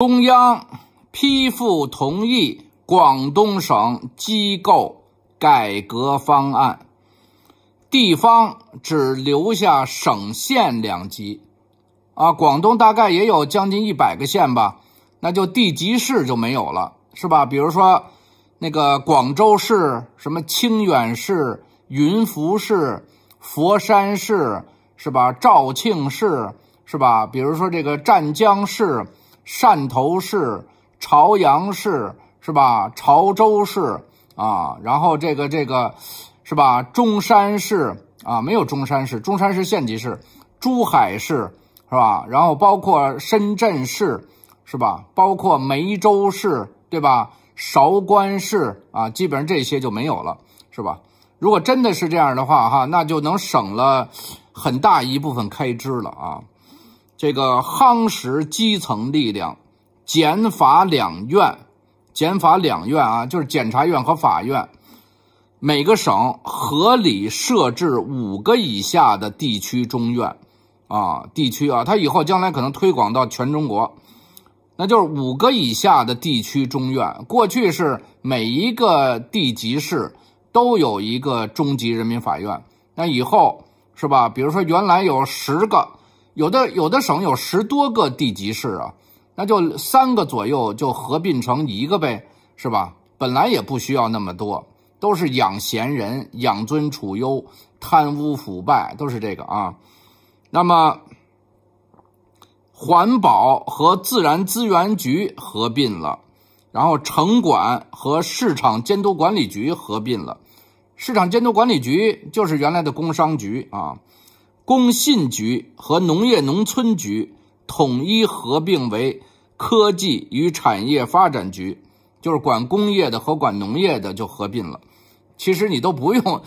中央批复同意广东省机构改革方案，地方只留下省、县两级。啊，广东大概也有将近一百个县吧，那就地级市就没有了，是吧？比如说那个广州市，什么清远市、云浮市、佛山市，是吧？肇庆市，是吧？比如说这个湛江市。汕头市、朝阳市是吧？潮州市啊，然后这个这个是吧？中山市啊，没有中山市，中山市县级市。珠海市是吧？然后包括深圳市是吧？包括梅州市对吧？韶关市啊，基本上这些就没有了，是吧？如果真的是这样的话哈，那就能省了很大一部分开支了啊。这个夯实基层力量，检法两院，检法两院啊，就是检察院和法院，每个省合理设置五个以下的地区中院，啊，地区啊，它以后将来可能推广到全中国，那就是五个以下的地区中院。过去是每一个地级市都有一个中级人民法院，那以后是吧？比如说原来有十个。有的有的省有十多个地级市啊，那就三个左右就合并成一个呗，是吧？本来也不需要那么多，都是养闲人、养尊处优、贪污腐败，都是这个啊。那么，环保和自然资源局合并了，然后城管和市场监督管理局合并了，市场监督管理局就是原来的工商局啊。工信局和农业农村局统一合并为科技与产业发展局，就是管工业的和管农业的就合并了。其实你都不用，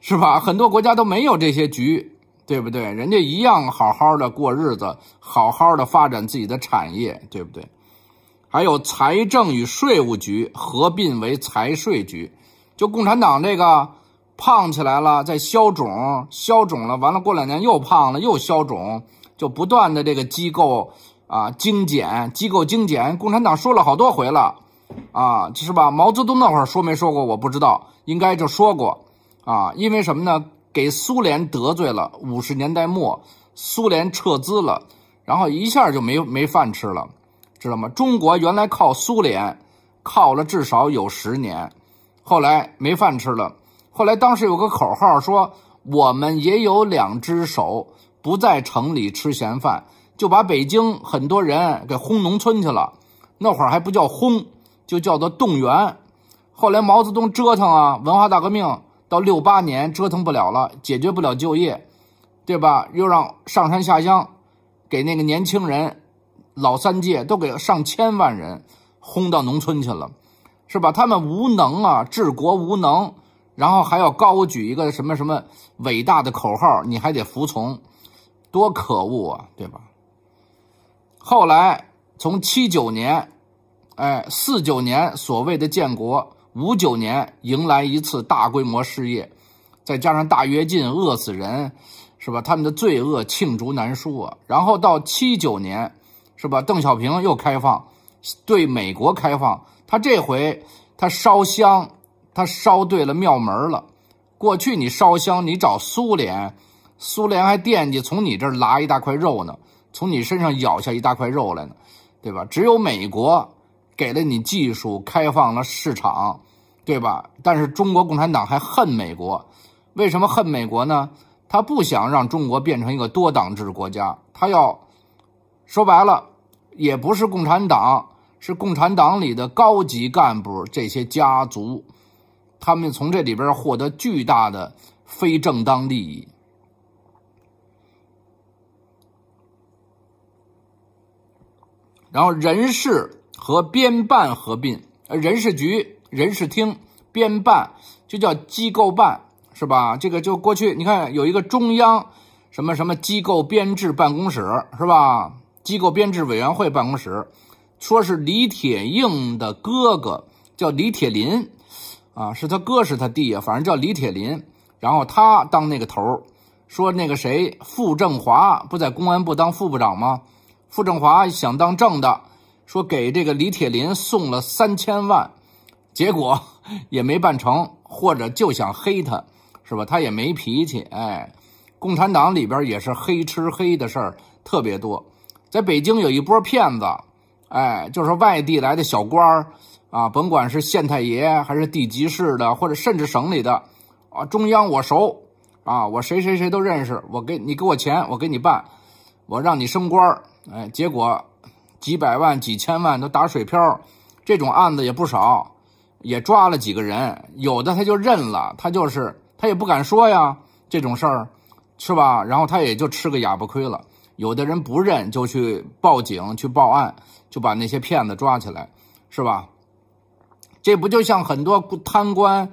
是吧？很多国家都没有这些局，对不对？人家一样好好的过日子，好好的发展自己的产业，对不对？还有财政与税务局合并为财税局，就共产党这个。胖起来了，再消肿，消肿了，完了，过两年又胖了，又消肿，就不断的这个机构啊精简，机构精简。共产党说了好多回了，啊，是吧？毛泽东那会儿说没说过，我不知道，应该就说过，啊，因为什么呢？给苏联得罪了，五十年代末，苏联撤资了，然后一下就没没饭吃了，知道吗？中国原来靠苏联，靠了至少有十年，后来没饭吃了。后来，当时有个口号说：“我们也有两只手，不在城里吃闲饭。”就把北京很多人给轰农村去了。那会儿还不叫轰，就叫做动员。后来毛泽东折腾啊，文化大革命到六八年折腾不了了，解决不了就业，对吧？又让上山下乡，给那个年轻人，老三届都给上千万人轰到农村去了，是吧？他们无能啊，治国无能。然后还要高举一个什么什么伟大的口号，你还得服从，多可恶啊，对吧？后来从七九年，哎，四九年所谓的建国，五九年迎来一次大规模失业，再加上大跃进饿死人，是吧？他们的罪恶罄竹难书啊。然后到七九年，是吧？邓小平又开放，对美国开放，他这回他烧香。他烧对了庙门了。过去你烧香，你找苏联，苏联还惦记从你这儿拿一大块肉呢，从你身上咬下一大块肉来呢，对吧？只有美国给了你技术，开放了市场，对吧？但是中国共产党还恨美国，为什么恨美国呢？他不想让中国变成一个多党制国家，他要说白了，也不是共产党，是共产党里的高级干部这些家族。他们从这里边获得巨大的非正当利益，然后人事和编办合并，人事局、人事厅、编办就叫机构办，是吧？这个就过去，你看有一个中央什么什么机构编制办公室，是吧？机构编制委员会办公室，说是李铁映的哥哥叫李铁林。啊，是他哥是他弟啊，反正叫李铁林，然后他当那个头说那个谁傅政华不在公安部当副部长吗？傅政华想当正的，说给这个李铁林送了三千万，结果也没办成，或者就想黑他，是吧？他也没脾气，哎，共产党里边也是黑吃黑的事儿特别多，在北京有一波骗子，哎，就是外地来的小官儿。啊，甭管是县太爷还是地级市的，或者甚至省里的，啊，中央我熟，啊，我谁谁谁都认识，我给你给我钱，我给你办，我让你升官儿，哎，结果几百万、几千万都打水漂，这种案子也不少，也抓了几个人，有的他就认了，他就是他也不敢说呀，这种事儿是吧？然后他也就吃个哑巴亏了。有的人不认，就去报警去报案，就把那些骗子抓起来，是吧？这不就像很多贪官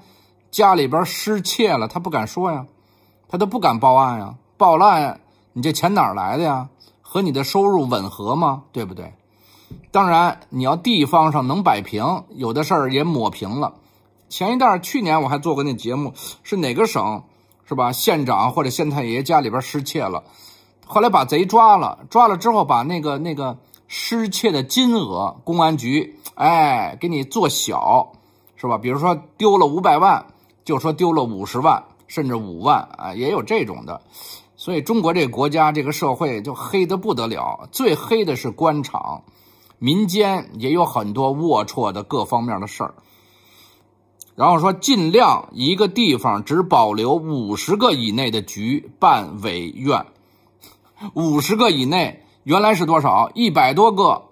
家里边失窃了，他不敢说呀，他都不敢报案呀，报案你这钱哪儿来的呀？和你的收入吻合吗？对不对？当然，你要地方上能摆平，有的事儿也抹平了。前一段去年我还做过那节目，是哪个省？是吧？县长或者县太爷家里边失窃了，后来把贼抓了，抓了之后把那个那个失窃的金额公安局。哎，给你做小是吧？比如说丢了五百万，就说丢了五十万，甚至五万啊，也有这种的。所以中国这个国家、这个社会就黑的不得了，最黑的是官场，民间也有很多龌龊的各方面的事儿。然后说尽量一个地方只保留五十个以内的局、办、委、院，五十个以内原来是多少？一百多个。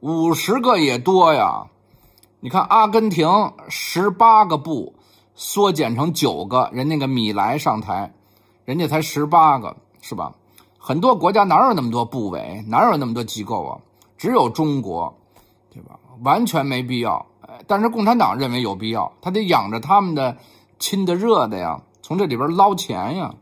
五十个也多呀，你看阿根廷十八个部缩减成九个，人那个米莱上台，人家才十八个，是吧？很多国家哪有那么多部委，哪有那么多机构啊？只有中国，对吧？完全没必要。哎，但是共产党认为有必要，他得养着他们的亲的热的呀，从这里边捞钱呀。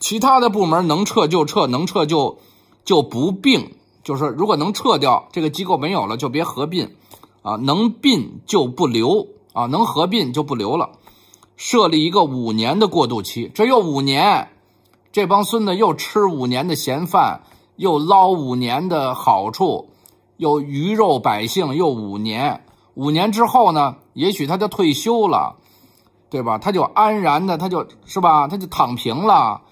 其他的部门能撤就撤，能撤就就不并。就是如果能撤掉这个机构没有了，就别合并，啊，能并就不留啊，能合并就不留了。设立一个五年的过渡期，这又五年，这帮孙子又吃五年的闲饭，又捞五年的好处，又鱼肉百姓又五年。五年之后呢，也许他就退休了，对吧？他就安然的，他就，是吧？他就躺平了，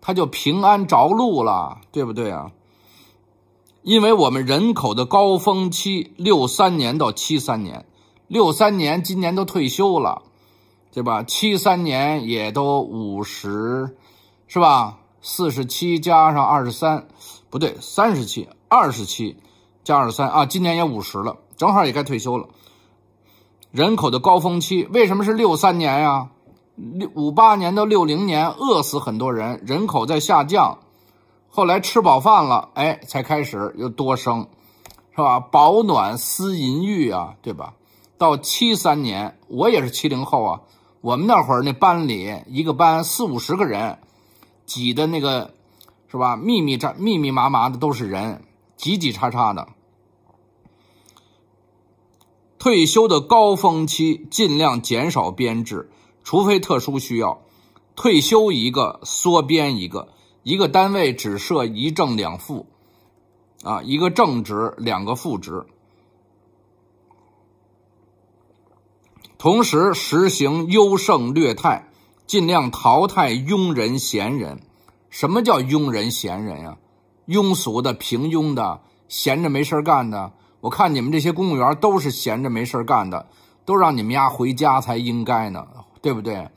他就平安着陆了，对不对啊？因为我们人口的高峰期六三年到七三年，六三年今年都退休了，对吧？七三年也都五十，是吧？四十七加上二十三，不对，三十七二十七，加二十三啊，今年也五十了，正好也该退休了。人口的高峰期为什么是六三年呀？六五八年到六零年饿死很多人，人口在下降。后来吃饱饭了，哎，才开始又多生，是吧？保暖思淫欲啊，对吧？到七三年，我也是七零后啊。我们那会儿那班里一个班四五十个人，挤的那个，是吧？密密扎密密麻麻的都是人，挤挤叉叉的。退休的高峰期，尽量减少编制，除非特殊需要，退休一个缩编一个。一个单位只设一正两副，啊，一个正职，两个副职。同时实行优胜劣汰，尽量淘汰庸人、闲人。什么叫庸人、闲人呀？庸俗的、平庸的、闲着没事干的。我看你们这些公务员都是闲着没事干的，都让你们丫回家才应该呢，对不对？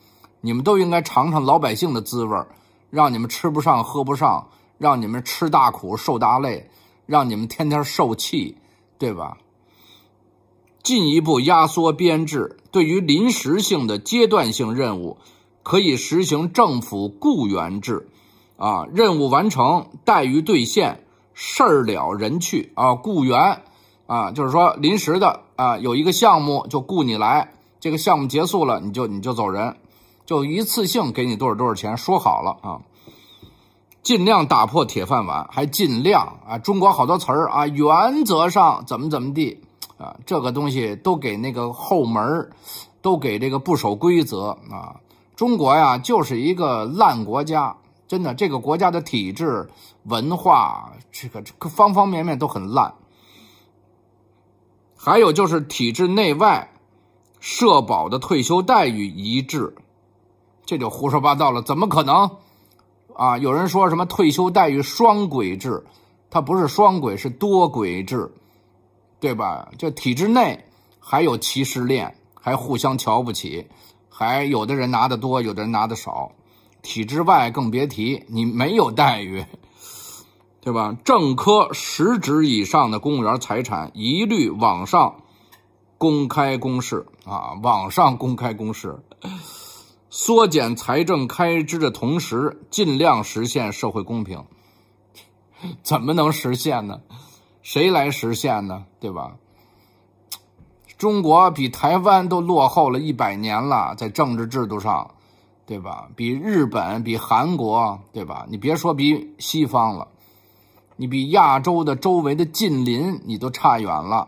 你们都应该尝尝老百姓的滋味儿。让你们吃不上、喝不上，让你们吃大苦、受大累，让你们天天受气，对吧？进一步压缩编制，对于临时性的、阶段性任务，可以实行政府雇员制啊。任务完成，待遇兑现，事儿了人去啊。雇员啊，就是说临时的啊，有一个项目就雇你来，这个项目结束了，你就你就走人。就一次性给你多少多少钱，说好了啊！尽量打破铁饭碗，还尽量啊！中国好多词儿啊，原则上怎么怎么地啊，这个东西都给那个后门儿，都给这个不守规则啊！中国呀，就是一个烂国家，真的，这个国家的体制、文化，这个这个方方面面都很烂。还有就是体制内外，社保的退休待遇一致。这就胡说八道了，怎么可能？啊，有人说什么退休待遇双轨制，它不是双轨，是多轨制，对吧？就体制内还有歧视链，还互相瞧不起，还有的人拿得多，有的人拿的少，体制外更别提，你没有待遇，对吧？正科十职以上的公务员财产一律网上公开公示，啊，网上公开公示。缩减财政开支的同时，尽量实现社会公平。怎么能实现呢？谁来实现呢？对吧？中国比台湾都落后了一百年了，在政治制度上，对吧？比日本、比韩国，对吧？你别说比西方了，你比亚洲的周围的近邻，你都差远了。